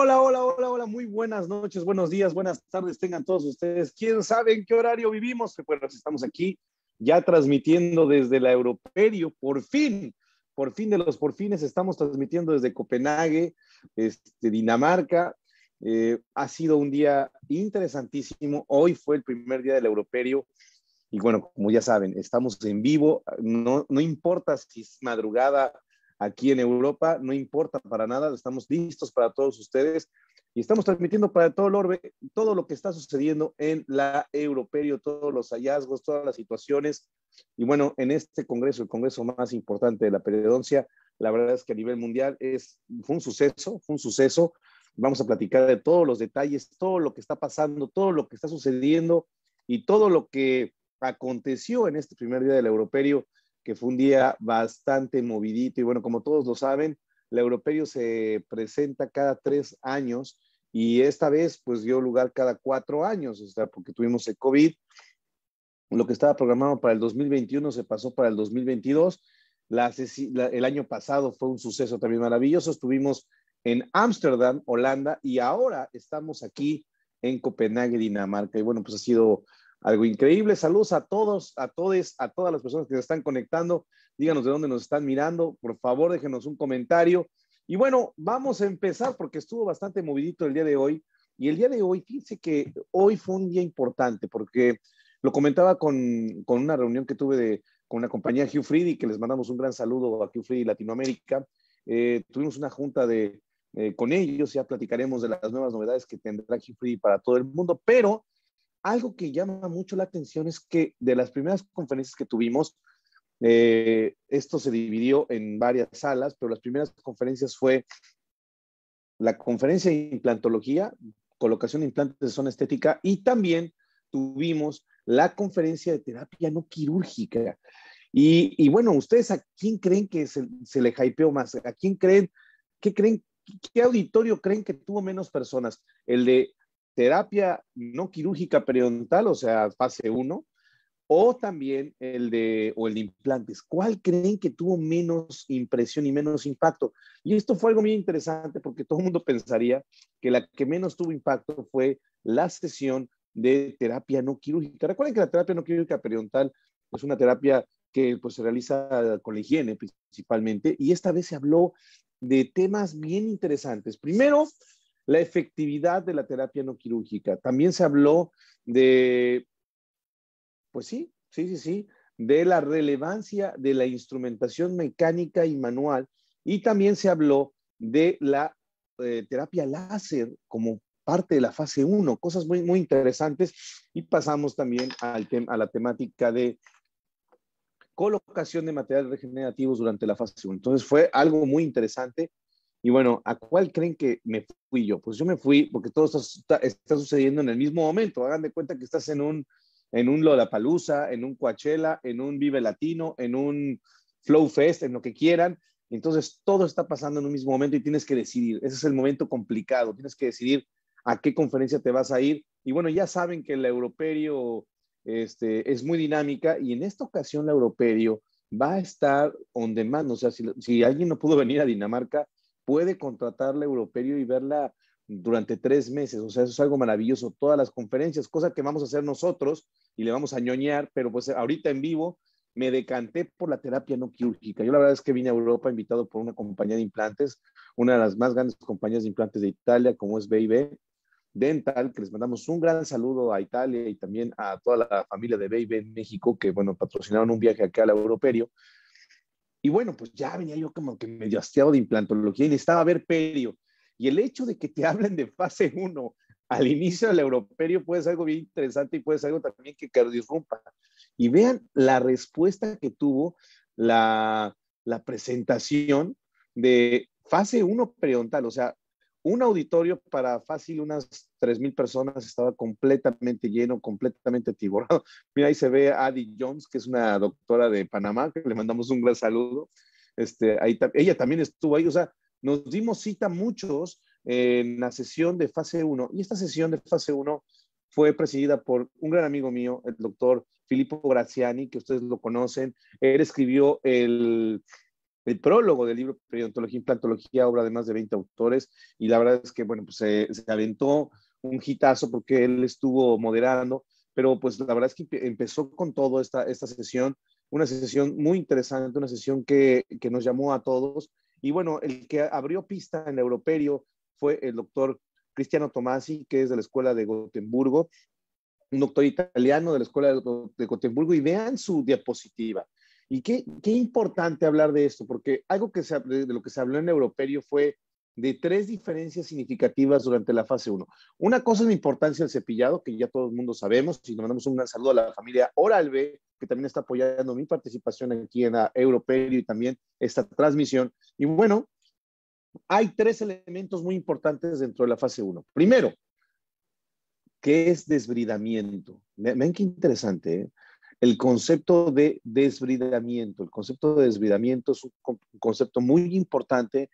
Hola, hola, hola, hola, muy buenas noches, buenos días, buenas tardes, tengan todos ustedes. ¿Quién sabe en qué horario vivimos? Bueno, estamos aquí ya transmitiendo desde la Europerio, por fin, por fin de los por fines, estamos transmitiendo desde Copenhague, este, Dinamarca. Eh, ha sido un día interesantísimo. Hoy fue el primer día del Europerio. Y bueno, como ya saben, estamos en vivo. No, no importa si es madrugada, aquí en Europa, no importa para nada, estamos listos para todos ustedes y estamos transmitiendo para todo el orbe todo lo que está sucediendo en la Europerio, todos los hallazgos, todas las situaciones. Y bueno, en este congreso, el congreso más importante de la periodoncia, la verdad es que a nivel mundial es, fue un suceso, fue un suceso. Vamos a platicar de todos los detalles, todo lo que está pasando, todo lo que está sucediendo y todo lo que aconteció en este primer día del Europerio que fue un día bastante movidito y bueno, como todos lo saben, la Europeo se presenta cada tres años y esta vez pues dio lugar cada cuatro años, o sea, porque tuvimos el COVID, lo que estaba programado para el 2021 se pasó para el 2022, el año pasado fue un suceso también maravilloso, estuvimos en Ámsterdam, Holanda, y ahora estamos aquí en Copenhague, Dinamarca, y bueno, pues ha sido algo increíble. Saludos a todos, a todos, a todas las personas que se están conectando. Díganos de dónde nos están mirando. Por favor, déjenos un comentario. Y bueno, vamos a empezar porque estuvo bastante movidito el día de hoy. Y el día de hoy, fíjense que hoy fue un día importante porque lo comentaba con, con una reunión que tuve de, con una compañía Hugh Freedy, que les mandamos un gran saludo a Hugh Freedy Latinoamérica. Eh, tuvimos una junta de, eh, con ellos, ya platicaremos de las nuevas novedades que tendrá Hugh Freedy para todo el mundo, pero algo que llama mucho la atención es que de las primeras conferencias que tuvimos, eh, esto se dividió en varias salas, pero las primeras conferencias fue la conferencia de implantología, colocación de implantes de zona estética y también tuvimos la conferencia de terapia no quirúrgica. Y, bueno, ¿ustedes a quién creen que se, le hypeó más? ¿A quién creen? ¿Qué creen? ¿Qué auditorio creen que tuvo menos personas? ¿El de terapia no quirúrgica periodontal, o sea, fase 1, o también el de, o el de implantes. ¿Cuál creen que tuvo menos impresión y menos impacto? Y esto fue algo muy interesante porque todo el mundo pensaría que la que menos tuvo impacto fue la sesión de terapia no quirúrgica. Recuerden que la terapia no quirúrgica periodontal es una terapia que pues, se realiza con la higiene principalmente, y esta vez se habló de temas bien interesantes. Primero, la efectividad de la terapia no quirúrgica. También se habló de, pues sí, sí, sí, sí, de la relevancia de la instrumentación mecánica y manual. Y también se habló de la eh, terapia láser como parte de la fase 1, cosas muy, muy interesantes. Y pasamos también al a la temática de colocación de materiales regenerativos durante la fase 1. Entonces fue algo muy interesante y bueno, ¿a cuál creen que me fui yo? Pues yo me fui porque todo está, está sucediendo en el mismo momento. Hagan de cuenta que estás en un, en un Lollapalooza, en un Coachella, en un Vive Latino, en un Flow Fest, en lo que quieran. Entonces todo está pasando en un mismo momento y tienes que decidir. Ese es el momento complicado. Tienes que decidir a qué conferencia te vas a ir. Y bueno, ya saben que el Europerio este, es muy dinámica y en esta ocasión el Europerio va a estar donde más. O sea, si alguien no pudo venir a Dinamarca, puede contratar la y verla durante tres meses. O sea, eso es algo maravilloso. Todas las conferencias, cosa que vamos a hacer nosotros y le vamos a ñoñar, pero pues ahorita en vivo me decanté por la terapia no quirúrgica. Yo la verdad es que vine a Europa invitado por una compañía de implantes, una de las más grandes compañías de implantes de Italia, como es B&B Dental, que les mandamos un gran saludo a Italia y también a toda la familia de B&B en México, que bueno, patrocinaron un viaje acá la Europerio. Y bueno, pues ya venía yo como que medio hastiado de implantología y necesitaba ver perio. Y el hecho de que te hablen de fase 1 al inicio del europerio puede ser algo bien interesante y puede ser algo también que, que Y vean la respuesta que tuvo la, la presentación de fase 1 periodontal, o sea, un auditorio para fácil unas 3.000 personas estaba completamente lleno, completamente tiborado. Mira, ahí se ve a Adi Jones, que es una doctora de Panamá, que le mandamos un gran saludo. Este, ahí, ella también estuvo ahí, o sea, nos dimos cita muchos en la sesión de fase 1 y esta sesión de fase 1 fue presidida por un gran amigo mío, el doctor Filippo Graziani, que ustedes lo conocen. Él escribió el, el prólogo del libro Periodontología, Implantología, obra de más de 20 autores, y la verdad es que, bueno, pues se, aventó un hitazo porque él estuvo moderando, pero pues la verdad es que empezó con todo esta, esta sesión, una sesión muy interesante, una sesión que, que nos llamó a todos, y bueno, el que abrió pista en Europerio fue el doctor Cristiano Tomasi, que es de la Escuela de Gotemburgo, un doctor italiano de la Escuela de Gotemburgo, y vean su diapositiva. Y qué, importante hablar de esto, porque algo que se, de, lo que se habló en Europerio fue de tres diferencias significativas durante la fase 1. Una cosa es la importancia del cepillado, que ya todo el mundo sabemos, y nos mandamos un gran saludo a la familia Oralbe, que también está apoyando mi participación aquí en Europerio y también esta transmisión. Y bueno, hay tres elementos muy importantes dentro de la fase 1. Primero, ¿qué es desbridamiento? Ven qué interesante. ¿eh? el concepto de desbridamiento. El concepto de desbridamiento es un concepto muy importante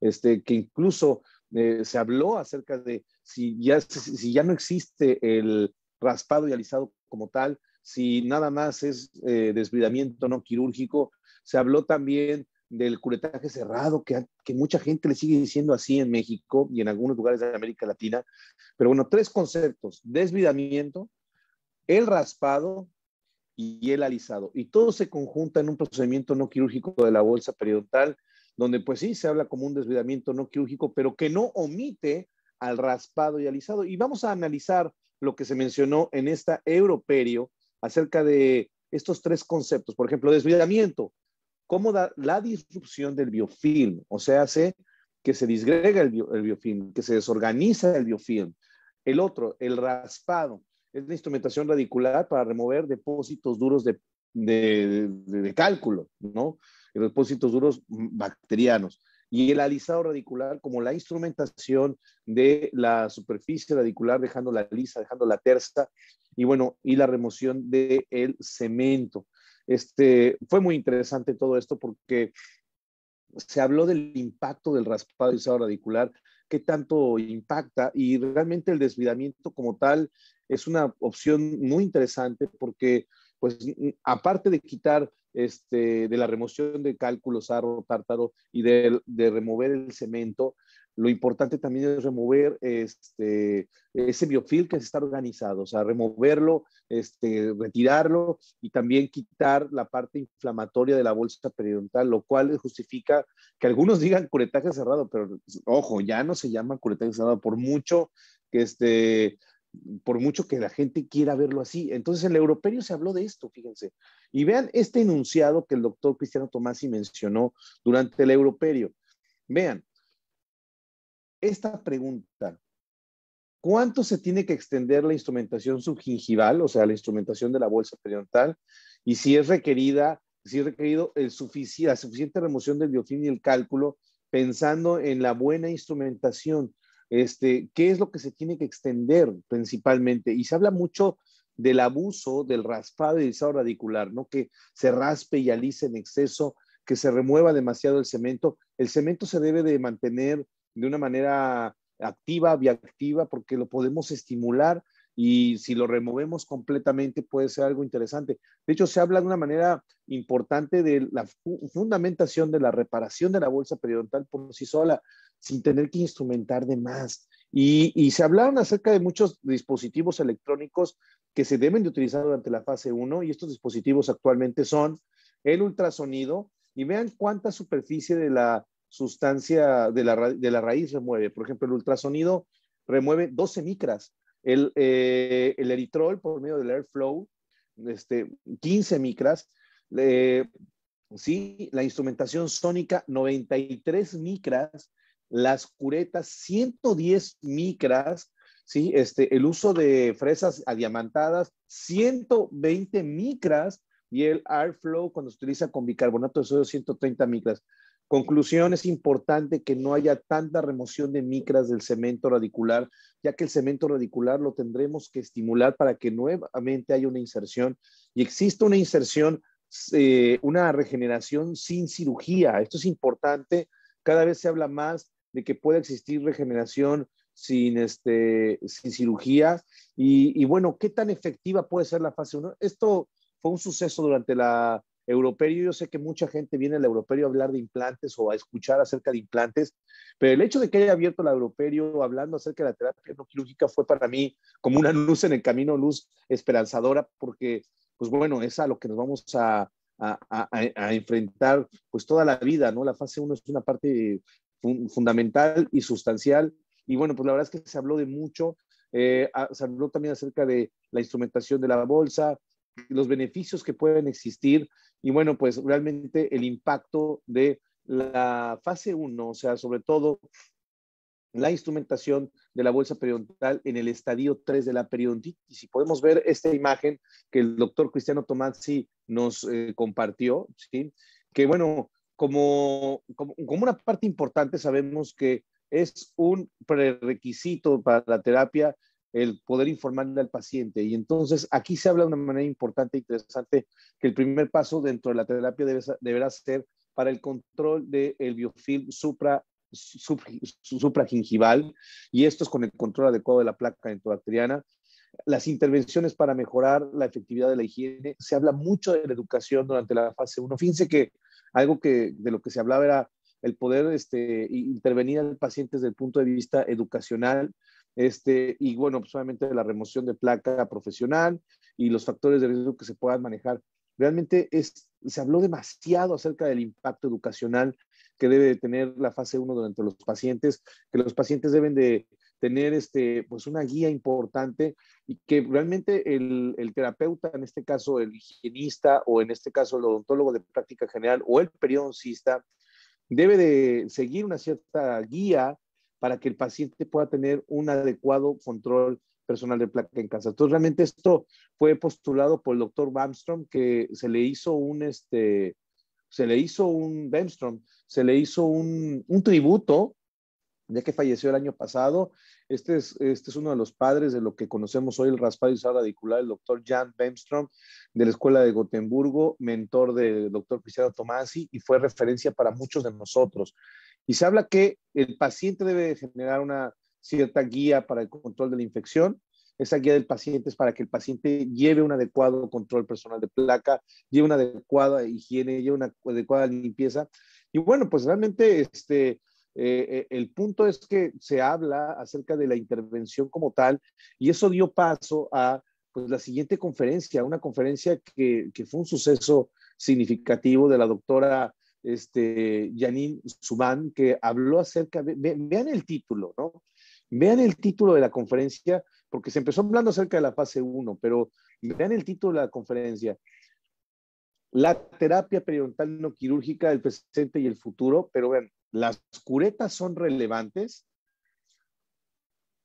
este, que incluso eh, se habló acerca de si ya, si, ya no existe el raspado y alisado como tal, si nada más es desvidamiento eh, desbridamiento no quirúrgico. Se habló también del curetaje cerrado, que, que mucha gente le sigue diciendo así en México y en algunos lugares de América Latina. Pero bueno, tres conceptos, desbridamiento, el raspado y el alisado. Y todo se conjunta en un procedimiento no quirúrgico de la bolsa periodontal, donde pues sí se habla como un desvidamiento no quirúrgico, pero que no omite al raspado y alisado. Y vamos a analizar lo que se mencionó en esta Europerio acerca de estos tres conceptos. Por ejemplo, desvidamiento, cómo da la disrupción del biofilm, o sea, hace que se disgrega el biofilm, que se desorganiza el biofilm. El otro, el raspado, es la instrumentación radicular para remover depósitos duros de, cálculo, ¿no? Depósitos duros bacterianos. Y el alisado radicular como la instrumentación de la superficie radicular, dejando la lisa, dejando la tersa, y bueno, y la remoción del el cemento. Este, fue muy interesante todo esto porque se habló del impacto del raspado alisado radicular qué tanto impacta y realmente el desvidamiento como tal es una opción muy interesante porque pues aparte de quitar este, de la remoción de cálculos arro tártaro y de, de remover el cemento, lo importante también es remover este, ese biofil que está organizado, o sea, removerlo, este, retirarlo y también quitar la parte inflamatoria de la bolsa periodontal, lo cual justifica que algunos digan curetaje cerrado, pero ojo, ya no se llama curetaje cerrado, por mucho que este, por mucho que la gente quiera verlo así. Entonces, en el europerio se habló de esto, fíjense. Y vean este enunciado que el doctor Cristiano Tomasi mencionó durante el europerio. Vean, esta pregunta, ¿cuánto se tiene que extender la instrumentación subgingival, o sea, la instrumentación de la bolsa periodontal? Y si es requerida, si es requerido el la suficiente remoción del biofín y el cálculo, pensando en la buena instrumentación, este, ¿qué es lo que se tiene que extender principalmente? Y se habla mucho del abuso del raspado y del radicular, ¿no? Que se raspe y alice en exceso, que se remueva demasiado el cemento. El cemento se debe de mantener de una manera activa, biactiva, porque lo podemos estimular y si lo removemos completamente puede ser algo interesante. De hecho, se habla de una manera importante de la fundamentación de la reparación de la bolsa periodontal por sí sola, sin tener que instrumentar de más. Y, y se hablaron acerca de muchos dispositivos electrónicos que se deben de utilizar durante la fase 1 y estos dispositivos actualmente son el ultrasonido y vean cuánta superficie de la sustancia de la, raíz remueve. Por ejemplo, el ultrasonido remueve 12 micras. Eh, el, eritrol, por medio del airflow, este, 15 micras. la instrumentación sónica, 93 micras. Las curetas, 110 micras. Sí, este, el uso de fresas adiamantadas, 120 micras. Y el airflow, cuando se utiliza con bicarbonato de sodio, 130 micras. Conclusión, es importante que no haya tanta remoción de micras del cemento radicular, ya que el cemento radicular lo tendremos que estimular para que nuevamente haya una inserción y exista una inserción, eh, una regeneración sin cirugía. Esto es importante, cada vez se habla más de que puede existir regeneración sin, este, sin cirugía. Y, y bueno, ¿qué tan efectiva puede ser la fase 1? Esto fue un suceso durante la europeo yo sé que mucha gente viene al Europerio a hablar de implantes o a escuchar acerca de implantes, pero el hecho de que haya abierto el Europerio hablando acerca de la terapia no quirúrgica fue para mí como una luz en el camino, luz esperanzadora, porque, pues bueno, es a lo que nos vamos a, enfrentar pues toda la vida, ¿no? La fase 1 es una parte fundamental y sustancial, y bueno, pues la verdad es que se habló de mucho, eh, se habló también acerca de la instrumentación de la bolsa, los beneficios que pueden existir y bueno, pues realmente el impacto de la fase 1, o sea, sobre todo la instrumentación de la bolsa periodontal en el estadio 3 de la periodontitis. Y podemos ver esta imagen que el doctor Cristiano Tomazzi nos eh, compartió, ¿sí? que bueno, como, como, como, una parte importante sabemos que es un prerequisito para la terapia el poder informarle al paciente. Y entonces aquí se habla de una manera importante e interesante que el primer paso dentro de la terapia deberá ser para el control del el biofilm supra, gingival y esto es con el control adecuado de la placa endobacteriana. Las intervenciones para mejorar la efectividad de la higiene. Se habla mucho de la educación durante la fase 1. Fíjense que algo que de lo que se hablaba era el poder este, intervenir al paciente desde el punto de vista educacional, este, y bueno, solamente pues, la remoción de placa profesional y los factores de riesgo que se puedan manejar. Realmente se habló demasiado acerca del impacto educacional que debe de tener la fase 1 durante los pacientes, que los pacientes deben de tener este, pues una guía importante y que realmente el, el, terapeuta, en este caso el higienista o en este caso el odontólogo de práctica general o el periodoncista, debe de seguir una cierta guía para que el paciente pueda tener un adecuado control personal de placa en casa. Entonces, realmente esto fue postulado por el doctor Bamstrom, que se le hizo un, este, se le hizo un, Bamstrom, se le hizo un, tributo, ya que falleció el año pasado. Este es, este es uno de los padres de lo que conocemos hoy, el raspado y radicular, el doctor Jan Bamstrom, de la Escuela de Gotemburgo, mentor del doctor Cristiano Tomasi, y fue referencia para muchos de nosotros. Y se habla que el paciente debe generar una cierta guía para el control de la infección. Esa guía del paciente es para que el paciente lleve un adecuado control personal de placa, lleve una adecuada higiene, lleve una adecuada limpieza. Y bueno, pues realmente este, eh, eh, el punto es que se habla acerca de la intervención como tal y eso dio paso a pues, la siguiente conferencia, una conferencia que, que fue un suceso significativo de la doctora este, Janine Subán, que habló acerca de, vean el título, ¿no? Vean el título de la conferencia, porque se empezó hablando acerca de la fase 1, pero vean el título de la conferencia. La terapia periodontal no quirúrgica del presente y el futuro, pero vean, las curetas son relevantes,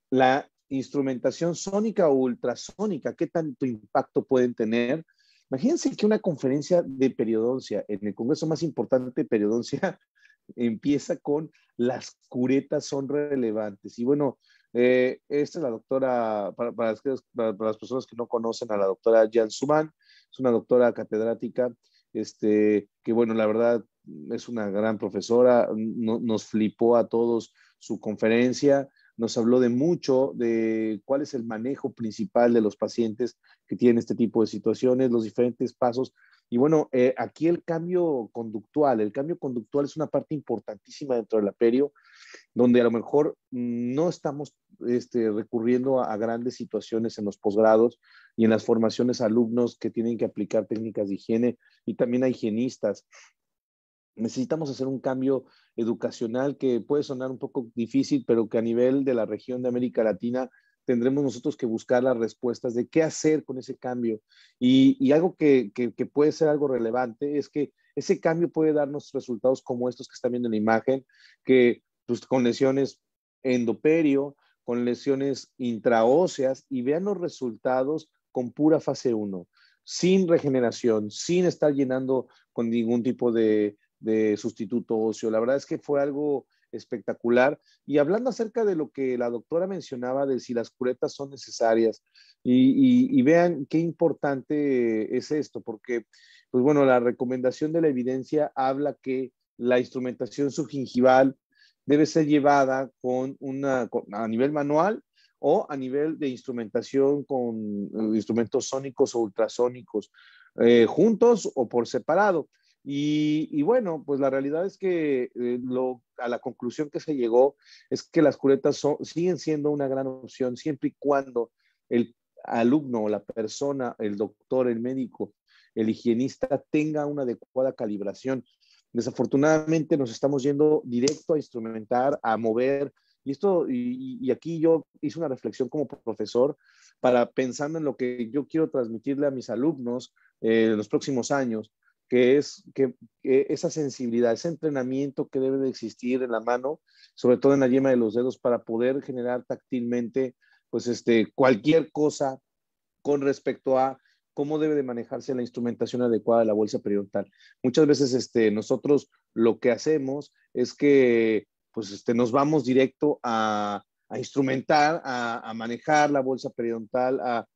la instrumentación sónica o ultrasónica, qué tanto impacto pueden tener, Imagínense que una conferencia de periodoncia en el congreso más importante de periodoncia empieza con las curetas son relevantes. Y bueno, eh, esta es la doctora, para, las personas que no conocen a la doctora Jan Suman, es una doctora catedrática, este, que bueno, la verdad es una gran profesora, nos flipó a todos su conferencia, nos habló de mucho de cuál es el manejo principal de los pacientes que tienen este tipo de situaciones, los diferentes pasos. Y bueno, eh, aquí el cambio conductual, el cambio conductual es una parte importantísima dentro del aperio, donde a lo mejor no estamos este, recurriendo a, a grandes situaciones en los posgrados y en las formaciones alumnos que tienen que aplicar técnicas de higiene y también a higienistas necesitamos hacer un cambio educacional que puede sonar un poco difícil, pero que a nivel de la región de América Latina tendremos nosotros que buscar las respuestas de qué hacer con ese cambio. Y, algo que, puede ser algo relevante es que ese cambio puede darnos resultados como estos que están viendo en la imagen, que pues, con lesiones endoperio, con lesiones intraóseas, y vean los resultados con pura fase 1, sin regeneración, sin estar llenando con ningún tipo de, de sustituto ocio La verdad es que fue algo espectacular. Y hablando acerca de lo que la doctora mencionaba, de si las curetas son necesarias, y, vean qué importante es esto, porque, pues bueno, la recomendación de la evidencia habla que la instrumentación subgingival debe ser llevada con una, a nivel manual o a nivel de instrumentación con instrumentos sónicos o ultrasónicos, eh, juntos o por separado. Y, bueno, pues la realidad es que eh, a la conclusión que se llegó es que las curetas siguen siendo una gran opción siempre y cuando el alumno, o la persona, el doctor, el médico, el higienista tenga una adecuada calibración. Desafortunadamente nos estamos yendo directo a instrumentar, a mover. Y esto, y, aquí yo hice una reflexión como profesor para pensando en lo que yo quiero transmitirle a mis alumnos eh, en los próximos años que es que, esa sensibilidad, ese entrenamiento que debe de existir en la mano, sobre todo en la yema de los dedos, para poder generar táctilmente, pues este, cualquier cosa con respecto a cómo debe de manejarse la instrumentación adecuada de la bolsa periodontal. Muchas veces este, nosotros lo que hacemos es que pues, este, nos vamos directo a, instrumentar, a, manejar la bolsa periodontal, a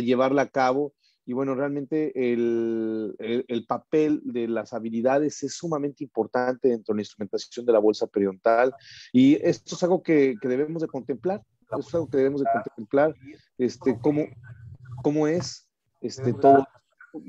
llevarla a cabo, y bueno, realmente el, papel de las habilidades es sumamente importante dentro de la instrumentación de la bolsa periodontal y esto es algo que, debemos de contemplar, es algo que debemos de contemplar, este, cómo, cómo es este, todo,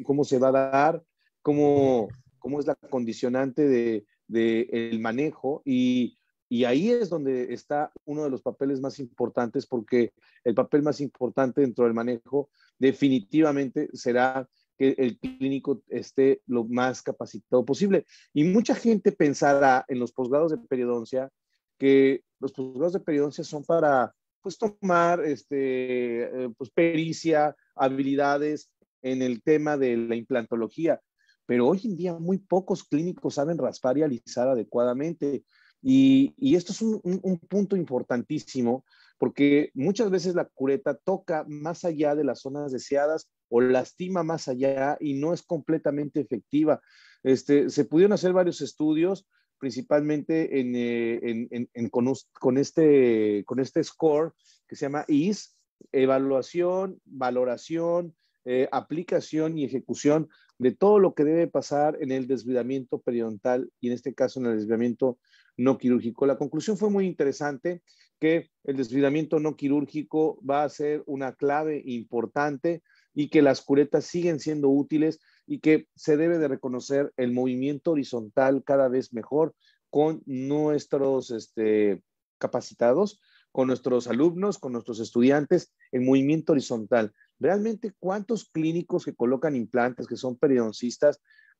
cómo se va a dar, cómo, cómo es la condicionante del de el manejo y y ahí es donde está uno de los papeles más importantes, porque el papel más importante dentro del manejo definitivamente será que el clínico esté lo más capacitado posible. Y mucha gente pensará en los posgrados de periodoncia que los posgrados de periodoncia son para pues tomar este eh, pues, pericia, habilidades en el tema de la implantología, pero hoy en día muy pocos clínicos saben raspar y alisar adecuadamente. Y, esto es un, punto importantísimo porque muchas veces la cureta toca más allá de las zonas deseadas o lastima más allá y no es completamente efectiva. Este, se pudieron hacer varios estudios, principalmente en, eh, con, este, con este score que se llama IS, evaluación, valoración, eh, aplicación y ejecución de todo lo que debe pasar en el desviamiento periodontal y en este caso en el desviamiento no quirúrgico. La conclusión fue muy interesante que el desfilamiento no quirúrgico va a ser una clave importante y que las curetas siguen siendo útiles y que se debe de reconocer el movimiento horizontal cada vez mejor con nuestros este, capacitados, con nuestros alumnos, con nuestros estudiantes, el movimiento horizontal. Realmente, ¿cuántos clínicos que colocan implantes, que son periodoncistas,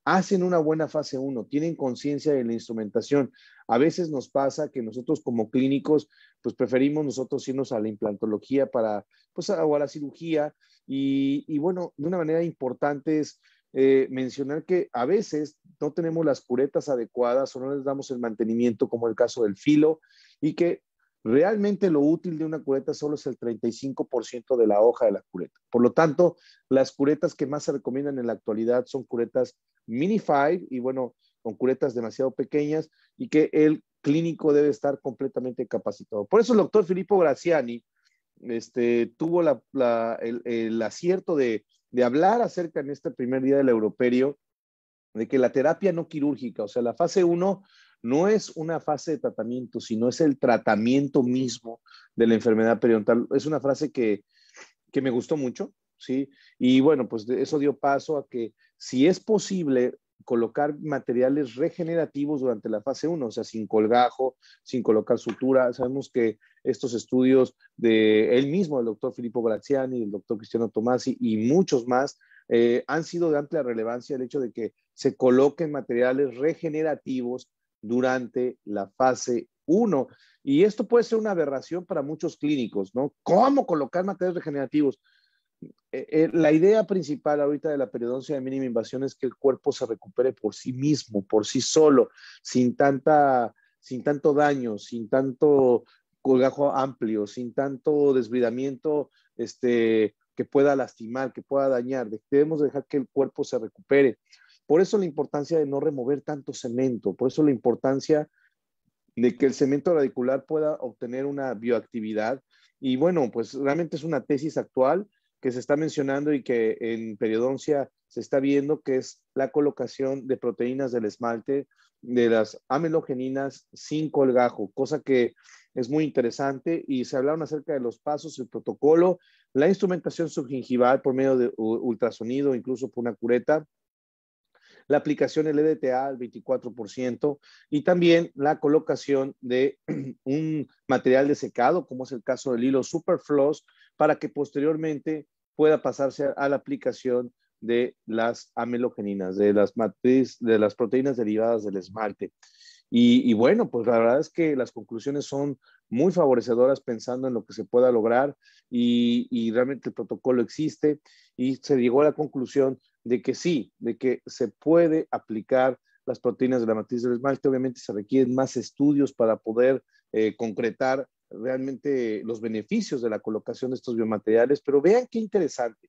hacen una buena fase 1, tienen conciencia de la instrumentación. A veces nos pasa que nosotros como clínicos, pues preferimos nosotros irnos a la implantología para, pues, o a la cirugía. Y, bueno, de una manera importante es eh, mencionar que a veces no tenemos las curetas adecuadas o no les damos el mantenimiento, como el caso del filo, y que Realmente lo útil de una cureta solo es el 35% de la hoja de la cureta. Por lo tanto, las curetas que más se recomiendan en la actualidad son curetas mini five y bueno, con curetas demasiado pequeñas y que el clínico debe estar completamente capacitado. Por eso el doctor Filippo Graziani este, tuvo el, acierto de, de hablar acerca en este primer día del europerio de que la terapia no quirúrgica, o sea, la fase 1 no es una fase de tratamiento, sino es el tratamiento mismo de la enfermedad periodontal. Es una frase que, me gustó mucho, ¿sí? Y bueno, pues eso dio paso a que si es posible colocar materiales regenerativos durante la fase 1, o sea, sin colgajo, sin colocar sutura. Sabemos que estos estudios de él mismo, el doctor Filippo Graziani, el doctor Cristiano Tomasi y muchos más, eh, han sido de amplia relevancia el hecho de que se coloquen materiales regenerativos durante la fase 1. Y esto puede ser una aberración para muchos clínicos, ¿no? ¿Cómo colocar materiales regenerativos? Eh, eh, la idea principal ahorita de la periodoncia de mínima invasión es que el cuerpo se recupere por sí mismo, por sí solo, sin, tanta, sin tanto daño, sin tanto colgajo amplio, sin tanto desbridamiento este, que pueda lastimar, que pueda dañar. Debemos dejar que el cuerpo se recupere. Por eso la importancia de no remover tanto cemento, por eso la importancia de que el cemento radicular pueda obtener una bioactividad. Y bueno, pues realmente es una tesis actual que se está mencionando y que en periodoncia se está viendo, que es la colocación de proteínas del esmalte, de las amelogeninas sin colgajo, cosa que es muy interesante y se hablaron acerca de los pasos, el protocolo, la instrumentación subgingival por medio de ultrasonido, incluso por una cureta, la aplicación LDTA al 24% y también la colocación de un material de secado, como es el caso del hilo Superfloss, para que posteriormente pueda pasarse a la aplicación de las amelogeninas, de las de las proteínas derivadas del esmalte. Y, bueno, pues la verdad es que las conclusiones son muy favorecedoras pensando en lo que se pueda lograr y realmente el protocolo existe y se llegó a la conclusión de que sí, de que se puede aplicar las proteínas de la matriz del esmalte. Obviamente se requieren más estudios para poder eh, concretar realmente los beneficios de la colocación de estos biomateriales, pero vean qué interesante.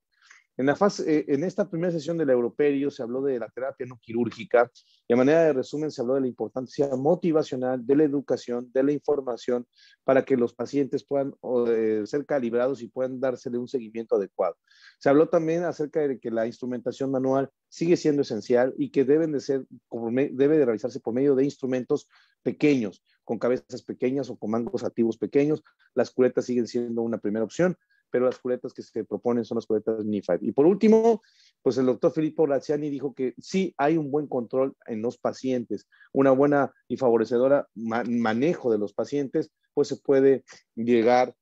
Eh, en, esta primera sesión del Europerio se habló de la terapia no quirúrgica De manera de resumen se habló de la importancia motivacional de la educación, de la información para que los pacientes puedan eh, ser calibrados y puedan dársele un seguimiento adecuado. Se habló también acerca de que la instrumentación manual sigue siendo esencial y que deben de ser, debe de realizarse por medio de instrumentos pequeños, con cabezas pequeñas o con mangos activos pequeños. Las curetas siguen siendo una primera opción pero las culetas que se proponen son las culetas 5 Y por último, pues el doctor Filippo Graziani dijo que sí hay un buen control en los pacientes, una buena y favorecedora manejo de los pacientes, pues se puede llegar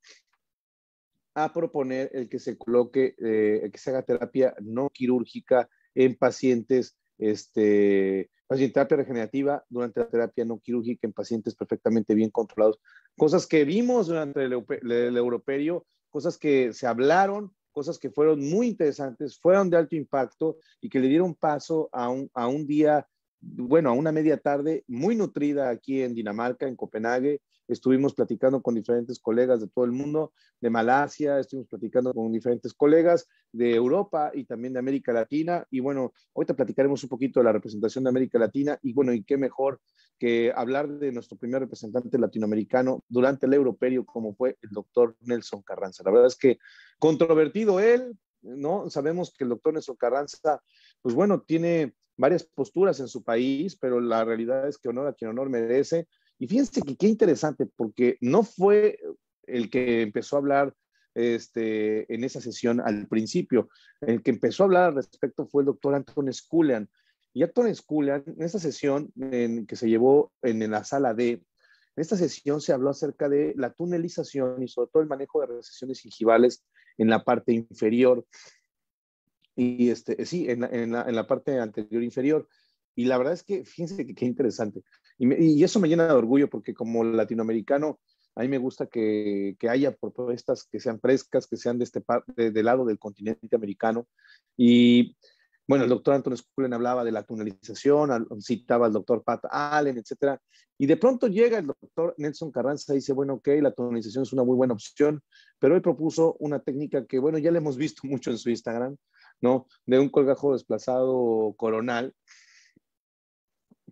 a proponer el que se coloque, eh, el que se haga terapia no quirúrgica en pacientes, este, paciente terapia regenerativa durante la terapia no quirúrgica en pacientes perfectamente bien controlados. Cosas que vimos durante el, el, el cosas que se hablaron, cosas que fueron muy interesantes, fueron de alto impacto y que le dieron paso a un, a un día, bueno, a una media tarde muy nutrida aquí en Dinamarca, en Copenhague, estuvimos platicando con diferentes colegas de todo el mundo, de Malasia, estuvimos platicando con diferentes colegas de Europa y también de América Latina. Y bueno, ahorita platicaremos un poquito de la representación de América Latina y bueno, y qué mejor que hablar de nuestro primer representante latinoamericano durante el europerio, como fue el doctor Nelson Carranza. La verdad es que controvertido él, ¿no? Sabemos que el doctor Nelson Carranza, pues bueno, tiene varias posturas en su país, pero la realidad es que honor a quien honor merece. Y fíjense que qué interesante, porque no fue el que empezó a hablar este, en esa sesión al principio. El que empezó a hablar al respecto fue el doctor Anton Sculian. Y Anton Sculian, en esa sesión en, que se llevó en, la sala D, en esta sesión se habló acerca de la tunelización y sobre todo el manejo de recesiones gingivales en la parte inferior. Y este, sí, en la, en la parte anterior inferior. Y la verdad es que, fíjense que qué interesante. Y, eso me llena de orgullo porque como latinoamericano, a mí me gusta que, haya propuestas que sean frescas, que sean de este del lado del continente americano. Y bueno, el doctor antonio Scullen hablaba de la tunelización, citaba al doctor Pat Allen, etc. Y de pronto llega el doctor Nelson Carranza y dice, bueno, ok, la tunelización es una muy buena opción, pero él propuso una técnica que, bueno, ya le hemos visto mucho en su Instagram, ¿no? De un colgajo desplazado coronal,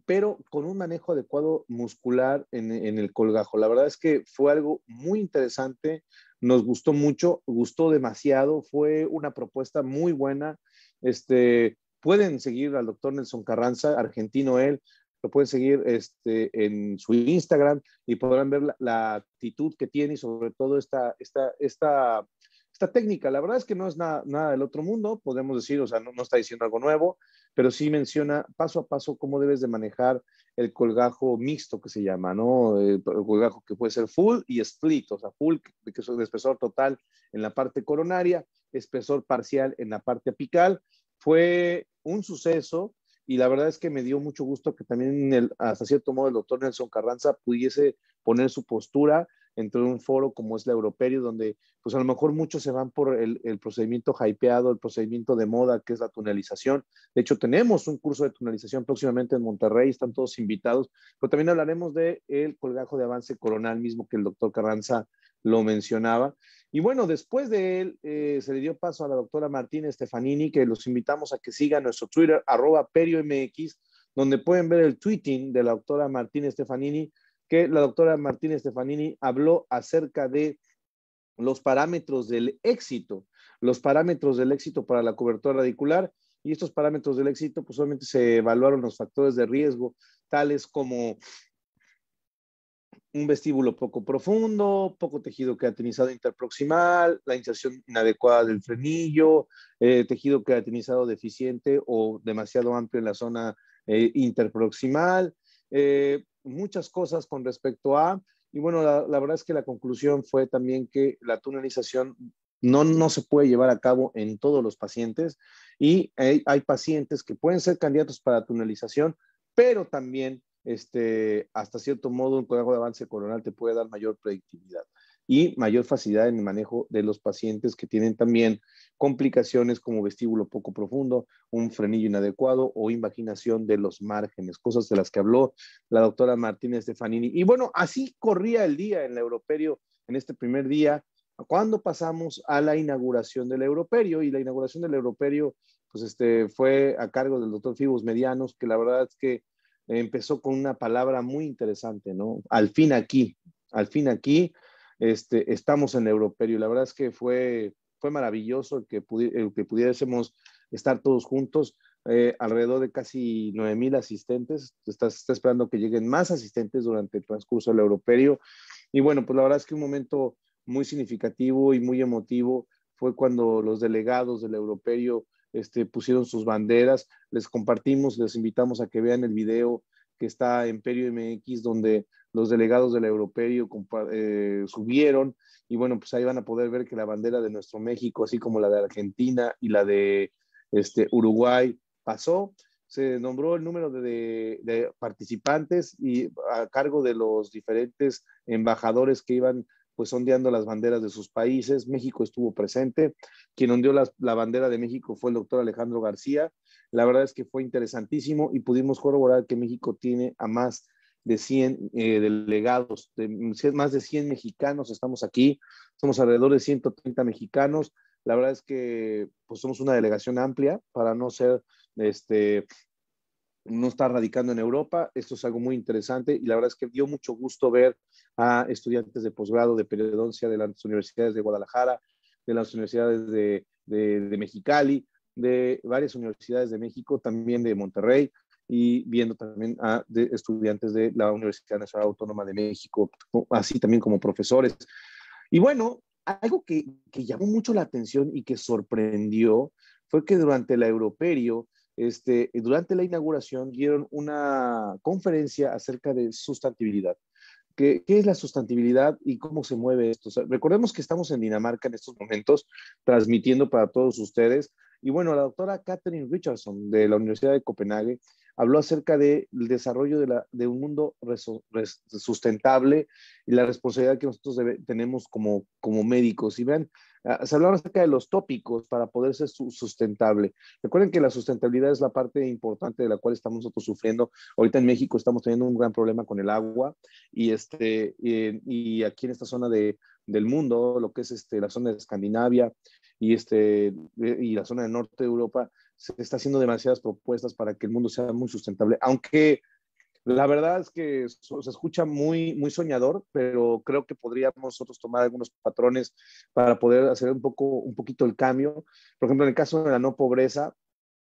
pero con un manejo adecuado muscular en, el colgajo. La verdad es que fue algo muy interesante, nos gustó mucho, gustó demasiado, fue una propuesta muy buena. Este, pueden seguir al doctor Nelson Carranza, argentino él, lo pueden seguir este, en su Instagram y podrán ver la, actitud que tiene y sobre todo esta, esta esta técnica. La verdad es que no es nada, nada del otro mundo, podemos decir, o sea, no, está diciendo algo nuevo, pero sí menciona paso a paso cómo debes de manejar el colgajo mixto que se llama, ¿no? El, colgajo que puede ser full y split, o sea, full, que es el espesor total en la parte coronaria, espesor parcial en la parte apical. Fue un suceso y la verdad es que me dio mucho gusto que también hasta cierto modo el doctor Nelson Carranza pudiese poner su postura entre un foro como es la Europerio, donde pues a lo mejor muchos se van por el, procedimiento hypeado, el procedimiento de moda, que es la tunelización. De hecho, tenemos un curso de tunelización próximamente en Monterrey, están todos invitados, pero también hablaremos del el colgajo de avance coronal mismo que el doctor Carranza lo mencionaba. Y bueno, después de él eh, se le dio paso a la doctora Martina Stefanini, que los invitamos a que sigan nuestro Twitter, arroba PerioMX, donde pueden ver el tweeting de la doctora Martina Stefanini, que la doctora Martínez Stefanini habló acerca de los parámetros del éxito, los parámetros del éxito para la cobertura radicular y estos parámetros del éxito, pues solamente se evaluaron los factores de riesgo, tales como un vestíbulo poco profundo, poco tejido queratinizado interproximal, la inserción inadecuada del frenillo, eh, tejido queratinizado deficiente o demasiado amplio en la zona eh, interproximal, eh, muchas cosas con respecto a, y bueno, la, verdad es que la conclusión fue también que la tunelización no, no, se puede llevar a cabo en todos los pacientes y hay, pacientes que pueden ser candidatos para tunelización, pero también este, hasta cierto modo un código de avance coronal te puede dar mayor predictividad y mayor facilidad en el manejo de los pacientes que tienen también complicaciones como vestíbulo poco profundo, un frenillo inadecuado o invaginación de los márgenes, cosas de las que habló la doctora Martínez Stefanini. Y bueno, así corría el día en el Europerio en este primer día, cuando pasamos a la inauguración del Europerio y la inauguración del Europerio pues este fue a cargo del doctor Fibus Medianos, que la verdad es que empezó con una palabra muy interesante, ¿no? Al fin aquí, al fin aquí, este, estamos en Europerio. La verdad es que fue, fue maravilloso que, que pudiésemos estar todos juntos. Eh, alrededor de casi 9.000 asistentes. Estás está esperando que lleguen más asistentes durante el transcurso del Europerio. Y bueno, pues la verdad es que un momento muy significativo y muy emotivo fue cuando los delegados del Europerio este, pusieron sus banderas. Les compartimos, les invitamos a que vean el video que está en Perio MX, donde los delegados del Europeo eh, subieron. Y bueno, pues ahí van a poder ver que la bandera de nuestro México, así como la de Argentina y la de este, Uruguay, pasó. Se nombró el número de, participantes y a cargo de los diferentes embajadores que iban pues ondeando las banderas de sus países. México estuvo presente. Quien ondeó la, la bandera de México fue el doctor Alejandro García, la verdad es que fue interesantísimo y pudimos corroborar que México tiene a más de 100 eh, delegados, más de 100 mexicanos estamos aquí, somos alrededor de 130 mexicanos. La verdad es que pues, somos una delegación amplia para no ser, este, no estar radicando en Europa. Esto es algo muy interesante y la verdad es que dio mucho gusto ver a estudiantes de posgrado de periodoncia de las universidades de Guadalajara, de las universidades de, de, de Mexicali, de varias universidades de México, también de Monterrey, y viendo también a estudiantes de la Universidad Nacional Autónoma de México, así también como profesores. Y bueno, algo que, llamó mucho la atención y que sorprendió fue que durante la Europerio, este, durante la inauguración, dieron una conferencia acerca de sustantibilidad. ¿Qué, es la sustantibilidad y cómo se mueve esto? recordemos que estamos en Dinamarca en estos momentos, transmitiendo para todos ustedes y bueno, la doctora Catherine Richardson de la Universidad de Copenhague habló acerca del desarrollo de, la, de, un mundo sustentable y la responsabilidad que nosotros tenemos como, como médicos. Y vean, ah, se hablaba acerca de los tópicos para poder ser sustentable. Recuerden que la sustentabilidad es la parte importante de la cual estamos nosotros sufriendo. Ahorita en México estamos teniendo un gran problema con el agua y, este, y, aquí en esta zona del mundo, lo que es este, la zona de Escandinavia, y, este, y la zona del norte de Europa, se está haciendo demasiadas propuestas para que el mundo sea muy sustentable, aunque la verdad es que se escucha muy, muy soñador, pero creo que podríamos nosotros tomar algunos patrones para poder hacer un, poco, un poquito el cambio. Por ejemplo, en el caso de la no pobreza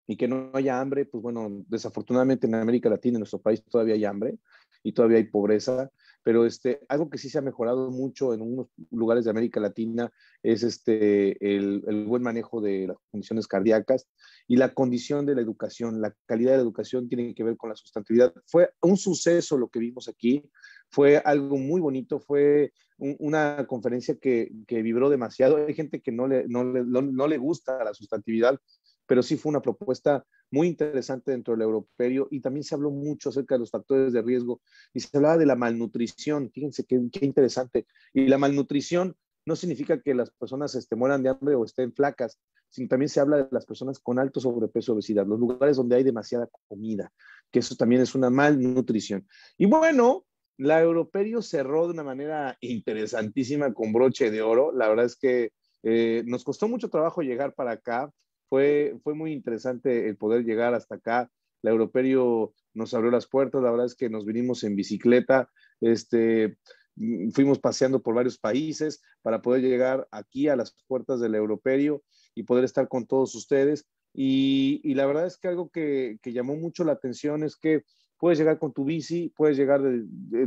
y que no haya hambre, pues bueno, desafortunadamente en América Latina, en nuestro país, todavía hay hambre y todavía hay pobreza pero este, algo que sí se ha mejorado mucho en unos lugares de América Latina es este, el, el, buen manejo de las condiciones cardíacas y la condición de la educación, la calidad de la educación tiene que ver con la sustantividad. Fue un suceso lo que vimos aquí, fue algo muy bonito, fue una conferencia que, que, vibró demasiado. Hay gente que no le, no le, no, no le gusta la sustantividad, pero sí fue una propuesta muy interesante dentro del europeo y también se habló mucho acerca de los factores de riesgo y se hablaba de la malnutrición, fíjense qué, qué interesante. Y la malnutrición no significa que las personas este, mueran de hambre o estén flacas, sino también se habla de las personas con alto sobrepeso obesidad, los lugares donde hay demasiada comida, que eso también es una malnutrición. Y bueno, la Europerio cerró de una manera interesantísima con broche de oro. La verdad es que eh, nos costó mucho trabajo llegar para acá. Fue, muy interesante el poder llegar hasta acá. La Europerio nos abrió las puertas, la verdad es que nos vinimos en bicicleta, este, mm, fuimos paseando por varios países para poder llegar aquí a las puertas del Europerio y poder estar con todos ustedes. Y, la verdad es que algo que llamó mucho la atención es que puedes llegar con tu bici, puedes llegar,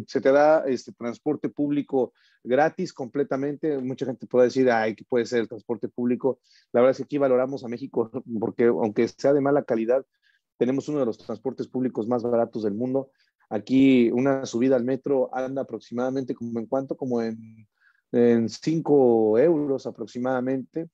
se te da este transporte público gratis completamente. Mucha gente puede decir, ay, que puede ser el transporte público. La verdad es que aquí valoramos a México porque aunque sea de mala calidad, tenemos uno de los transportes públicos más baratos del mundo. Aquí una subida al metro anda aproximadamente como en cuánto, como en, cinco 5 euros aproximadamente.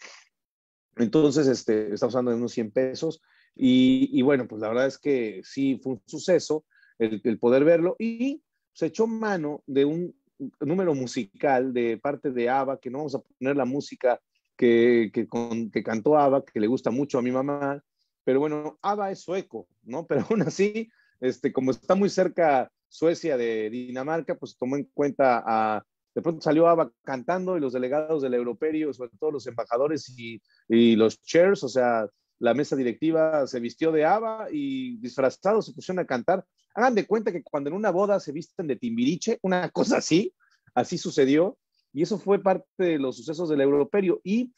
Entonces, este, está usando unos 100 pesos y, bueno, pues la verdad es que sí fue un suceso el, poder verlo y se echó mano de un número musical de parte de ABBA, que no vamos a poner la música que, que, que cantó ABBA, que le gusta mucho a mi mamá, pero bueno, ABBA es sueco, ¿no? Pero aún así, este, como está muy cerca Suecia de Dinamarca, pues tomó en cuenta a, de pronto salió ABBA cantando y los delegados del Europerio, sobre todo los embajadores y, y los chairs, o sea, la mesa directiva se vistió de haba y disfrazados se pusieron a cantar. Hagan de cuenta que cuando en una boda se visten de timbiriche, una cosa así, así sucedió. Y eso fue parte de los sucesos del europerio. Y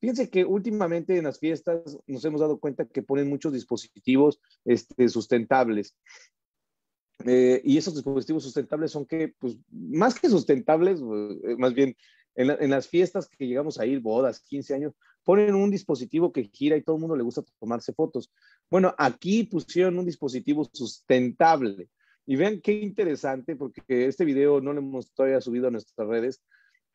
fíjense que últimamente en las fiestas nos hemos dado cuenta que ponen muchos dispositivos este, sustentables. Eh, y esos dispositivos sustentables son que, pues, más que sustentables, eh, más bien en, en, las fiestas que llegamos a ir, bodas, 15 años, ponen un dispositivo que gira y todo el mundo le gusta tomarse fotos. Bueno, aquí pusieron un dispositivo sustentable. Y vean qué interesante, porque este video no lo hemos todavía subido a nuestras redes.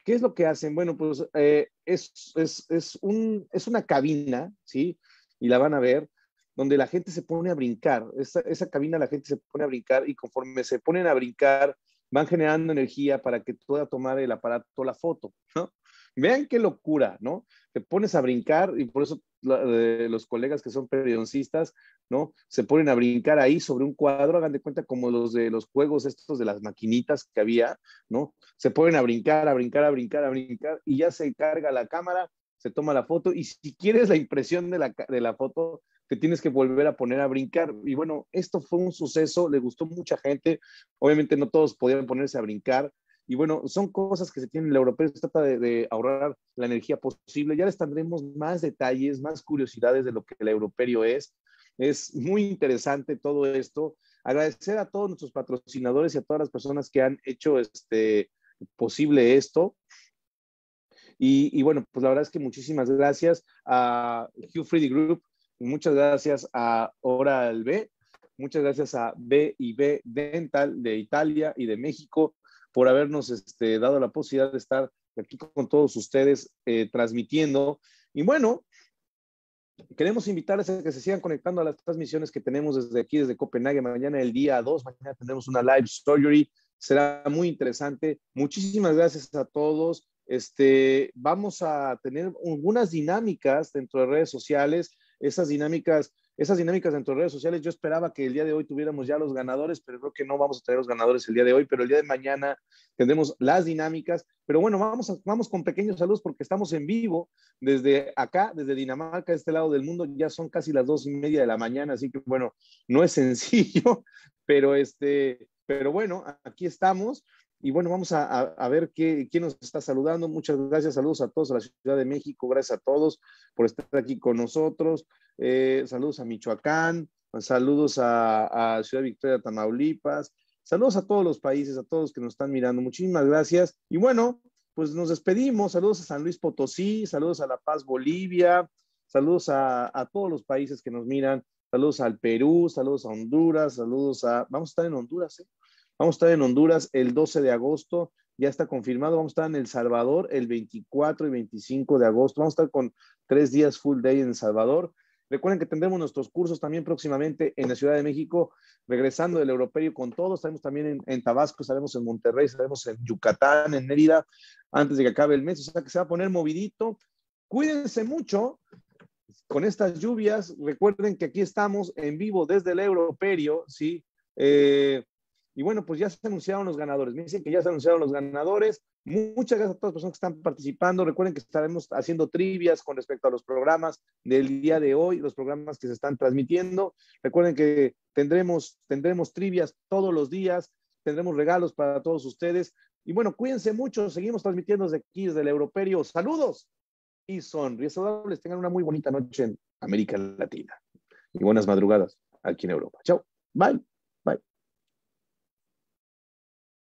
¿Qué es lo que hacen? Bueno, pues eh, es, es, es, un, es una cabina, ¿sí? Y la van a ver, donde la gente se pone a brincar. esa cabina la gente se pone a brincar y conforme se ponen a brincar, van generando energía para que pueda tomar el aparato la foto, ¿no? Vean qué locura, ¿no? Te pones a brincar y por eso eh, los colegas que son periodoncistas, ¿no? Se ponen a brincar ahí sobre un cuadro, hagan de cuenta como los de los juegos estos de las maquinitas que había, ¿no? Se ponen a brincar, a brincar, a brincar, a brincar y ya se carga la cámara, se toma la foto y si quieres la impresión de la, de la foto, te tienes que volver a poner a brincar. Y bueno, esto fue un suceso, le gustó mucha gente. Obviamente no todos podían ponerse a brincar, y bueno, son cosas que se tienen. El europeo trata de, ahorrar la energía posible. Ya les tendremos más detalles, más curiosidades de lo que el europeo es. Es muy interesante todo esto. Agradecer a todos nuestros patrocinadores y a todas las personas que han hecho este posible esto. Y, y bueno, pues la verdad es que muchísimas gracias a Hugh Freddy Group, muchas gracias a Oral B, muchas gracias a B y B Dental de Italia y de México, por habernos este, dado la posibilidad de estar aquí con todos ustedes eh, transmitiendo. Y bueno, queremos invitarles a que se sigan conectando a las transmisiones que tenemos desde aquí, desde Copenhague. Mañana el día 2, mañana tendremos una live story, Será muy interesante. Muchísimas gracias a todos. Este, vamos a tener algunas dinámicas dentro de redes sociales. Esas dinámicas esas dinámicas dentro de redes sociales, yo esperaba que el día de hoy tuviéramos ya los ganadores, pero creo que no vamos a tener los ganadores el día de hoy, pero el día de mañana tendremos las dinámicas. Pero bueno, vamos, vamos con pequeños saludos porque estamos en vivo desde acá, desde Dinamarca, este lado del mundo, ya son casi las dos y media de la mañana, así que bueno, no es sencillo, pero este, pero bueno, aquí estamos. Y bueno, vamos a, ver qué, quién nos está saludando. Muchas gracias, saludos a todos a la Ciudad de México, gracias a todos por estar aquí con nosotros. Eh, saludos a Michoacán, saludos a, Ciudad Victoria, Tamaulipas. Saludos a todos los países, a todos que nos están mirando. Muchísimas gracias. Y bueno, pues nos despedimos. Saludos a San Luis Potosí, saludos a La Paz, Bolivia, saludos a, a todos los países que nos miran. Saludos al Perú, saludos a Honduras, saludos a... Vamos a estar en Honduras, ¿eh? Vamos a estar en Honduras el 12 de agosto, ya está confirmado. Vamos a estar en El Salvador el 24 y 25 de agosto. Vamos a estar con tres días full day en El Salvador. Recuerden que tendremos nuestros cursos también próximamente en la Ciudad de México, regresando del Europeo con todos. Estaremos también en, Tabasco, estaremos en Monterrey, estaremos en Yucatán, en Mérida, antes de que acabe el mes. O sea que se va a poner movidito. Cuídense mucho con estas lluvias. Recuerden que aquí estamos en vivo desde el Europerio, ¿sí? Eh, y bueno, pues ya se anunciaron los ganadores. Me dicen que ya se anunciaron los ganadores. Muchas gracias a todas las personas que están participando. Recuerden que estaremos haciendo trivias con respecto a los programas del día de hoy, los programas que se están transmitiendo. Recuerden que tendremos, tendremos trivias todos los días, tendremos regalos para todos ustedes. Y bueno, cuídense mucho. Seguimos transmitiendo desde aquí, desde el Europerio. Saludos y sonrisas saludables. Tengan una muy bonita noche en América Latina. Y buenas madrugadas aquí en Europa. Chao. Bye.